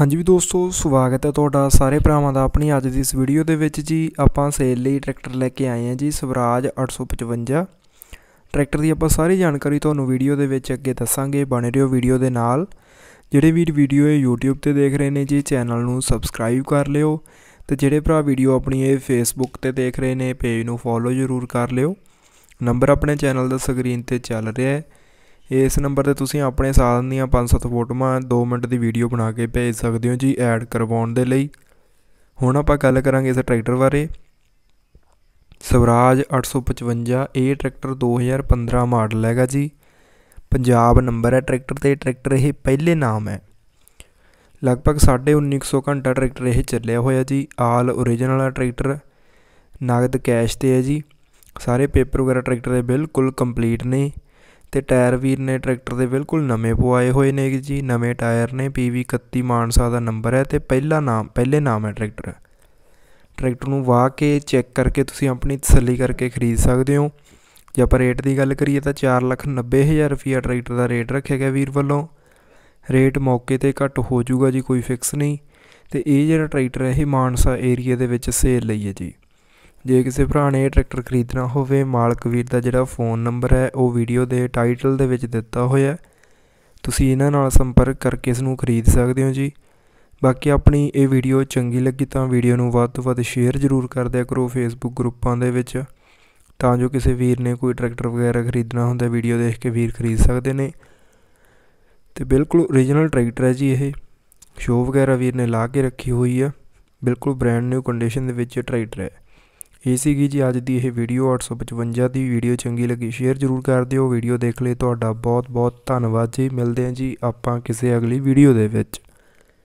ਹਾਂਜੀ ਵੀ ਦੋਸਤੋ ਸਵਾਗਤ ਹੈ ਤੁਹਾਡਾ ਸਾਰੇ ਭਰਾਵਾਂ ਦਾ ਆਪਣੀ ਅੱਜ ਦੀ ਇਸ ਵੀਡੀਓ ਦੇ ਵਿੱਚ ਜੀ ਆਪਾਂ ਸੇਲ ਲਈ ਟਰੈਕਟਰ ਲੈ ਕੇ ਆਏ ਹਾਂ ਜੀ ਸਵਰਾਜ 855 ਟਰੈਕਟਰ ਦੀ ਆਪਾਂ ਸਾਰੀ ਜਾਣਕਾਰੀ ਤੁਹਾਨੂੰ ਵੀਡੀਓ ਦੇ ਵਿੱਚ ਅੱਗੇ ਦੱਸਾਂਗੇ ਬਣੇ ਰਹੋ ਵੀਡੀਓ ਦੇ ਨਾਲ ਜਿਹੜੇ ਵੀ ਵੀਡੀਓ ਇਹ YouTube ਤੇ ਦੇਖ ਰਹੇ ਨੇ ਜੀ ਚੈਨਲ ਨੂੰ ਸਬਸਕ੍ਰਾਈਬ ਕਰ ਲਿਓ ਤੇ ਜਿਹੜੇ ਭਰਾ ਵੀਡੀਓ ਆਪਣੀ ਇਹ Facebook ਤੇ ਦੇਖ ਰਹੇ ਨੇ ਪੇਜ ਨੂੰ ਫੋਲੋ ਜ਼ਰੂਰ ਕਰ ਲਿਓ ਨੰਬਰ ਆਪਣੇ ਚੈਨਲ ਦਾ ਸਕਰੀਨ ਤੇ ਚੱਲ ਰਿਹਾ ਹੈ ਇਸ ਨੰਬਰ 'ਤੇ ਤੁਸੀਂ ਆਪਣੇ ਸਾਧਨ ਦੀਆਂ 5-7 ਫੋਟੋਆਂ 2 ਮਿੰਟ ਦੀ ਵੀਡੀਓ ਬਣਾ ਕੇ ਭੇਜ ਸਕਦੇ ਹੋ ਜੀ ਐਡ ਕਰਵਾਉਣ ਦੇ ਲਈ ਹੁਣ ਆਪਾਂ ਗੱਲ ਕਰਾਂਗੇ ਇਸ ਟਰੈਕਟਰ ਬਾਰੇ ਸਵਰਾਜ 855 ਇਹ ਟਰੈਕਟਰ 2015 ਮਾਡਲ ਹੈਗਾ ਜੀ ਪੰਜਾਬ ਨੰਬਰ ਹੈ ਟਰੈਕਟਰ ਤੇ ਟਰੈਕਟਰ ਇਹ ਪਹਿਲੇ ਨਾਮ ਹੈ ਲਗਭਗ 1950 ਘੰਟਾ ਟਰੈਕਟਰ ਇਹ ਚੱਲਿਆ ਹੋਇਆ ਜੀ ਆਲ origignal ਆ ਟਰੈਕਟਰ ਨਗਦ ਕੈਸ਼ ਤੇ ਹੈ ਜੀ ਸਾਰੇ ਪੇਪਰ ਵਗੈਰਾ ਟਰੈਕਟਰ ਦੇ ਬਿਲਕੁਲ ਕੰਪਲੀਟ ਨੇ ਤੇ ਟਾਇਰ ਵੀਰ ਨੇ ਟਰੈਕਟਰ ਦੇ ਬਿਲਕੁਲ ਨਵੇਂ ਪਵਾਏ ਹੋਏ ਨੇ ਜੀ ਨਵੇਂ ਟਾਇਰ ਨੇ ਪੀਵੀ 31 ਮਾਨਸਾ ਦਾ ਨੰਬਰ ਹੈ ਤੇ ਪਹਿਲਾ ਨਾਮ ਪਹਿਲੇ ਨਾਮ ਹੈ ਟਰੈਕਟਰ ਟਰੈਕਟਰ ਨੂੰ ਵਾਹ ਕੇ ਚੈੱਕ ਕਰਕੇ ਤੁਸੀਂ ਆਪਣੀ ਤਸੱਲੀ ਕਰਕੇ ਖਰੀਦ ਸਕਦੇ ਹੋ ਜੇ ਆਪਾਂ ਰੇਟ ਦੀ ਗੱਲ ਕਰੀਏ ਤਾਂ 490000 ਰੁਪਿਆ ਟਰੈਕਟਰ ਦਾ ਰੇਟ ਰੱਖਿਆ ਗਿਆ ਵੀਰ ਵੱਲੋਂ ਰੇਟ ਮੌਕੇ ਤੇ ਘੱਟ ਹੋ ਜਾਊਗਾ ਜੀ ਕੋਈ ਫਿਕਸ ਨਹੀਂ ਤੇ ਇਹ ਜਿਹੜਾ ਟਰੈਕਟਰ ਹੈ ਇਹ ਮਾਨਸਾ ਏਰੀਆ ਦੇ ਵਿੱਚ ਸੇਲ ਲਈ ਹੈ ਜੀ ਜੇ ਕਿਸੇ ਭਰਾ ਨੇ ਇਹ ਟਰੈਕਟਰ ਖਰੀਦਣਾ ਹੋਵੇ ਮਾਲਕ ਵੀਰ ਦਾ ਜਿਹੜਾ ਫੋਨ ਨੰਬਰ ਹੈ ਉਹ ਵੀਡੀਓ ਦੇ ਟਾਈਟਲ ਦੇ ਵਿੱਚ ਦਿੱਤਾ ਹੋਇਆ ਤੁਸੀਂ ਇਹਨਾਂ ਨਾਲ ਸੰਪਰਕ ਕਰਕੇ ਇਸ ਨੂੰ ਖਰੀਦ ਸਕਦੇ ਹੋ ਜੀ ਬਾਕੀ ਆਪਣੀ ਇਹ ਵੀਡੀਓ ਚੰਗੀ ਲੱਗੀ ਤਾਂ ਵੀਡੀਓ ਨੂੰ ਵੱਧ ਤੋਂ ਵੱਧ ਸ਼ੇਅਰ ਜ਼ਰੂਰ ਕਰ ਦਿਆ ਕਰੋ ਫੇਸਬੁੱਕ ਗਰੁੱਪਾਂ ਦੇ ਵਿੱਚ ਤਾਂ ਜੋ ਕਿਸੇ ਵੀਰ ਨੇ ਕੋਈ ਟਰੈਕਟਰ ਵਗੈਰਾ ਖਰੀਦਣਾ ਹੁੰਦਾ ਵੀਡੀਓ ਦੇਖ ਕੇ ਵੀਰ ਖਰੀਦ ਸਕਦੇ ਨੇ ਤੇ ਬਿਲਕੁਲ origignal ਟਰੈਕਟਰ ਹੈ ਜੀ ਇਹ ਸ਼ੋ ਵਗੈਰਾ ਵੀਰ ਨੇ ਲਾ ਕੇ ਰੱਖੀ ਹੋਈ ਆ ਬਿਲਕੁਲ ਬ੍ਰੈਂਡ ਨਿਊ ਕੰਡੀਸ਼ਨ ਦੇ ਵਿੱਚ ਟਰੈਕਟਰ ਹੈ ਇਹ ਸੀਗੀ ਜੀ ਅੱਜ ਦੀ ਇਹ ਵੀਡੀਓ 855 ਦੀ ਵੀਡੀਓ ਚੰਗੀ ਲੱਗੀ ਸ਼ੇਅਰ ਜ਼ਰੂਰ ਕਰ ਦਿਓ ਵੀਡੀਓ ਦੇਖ ਲਈ ਤੁਹਾਡਾ ਬਹੁਤ ਬਹੁਤ ਧੰਨਵਾਦ ਜੀ ਮਿਲਦੇ ਹਾਂ ਜੀ ਆਪਾਂ ਕਿਸੇ ਅਗਲੀ ਵੀਡੀਓ ਦੇ ਵਿੱਚ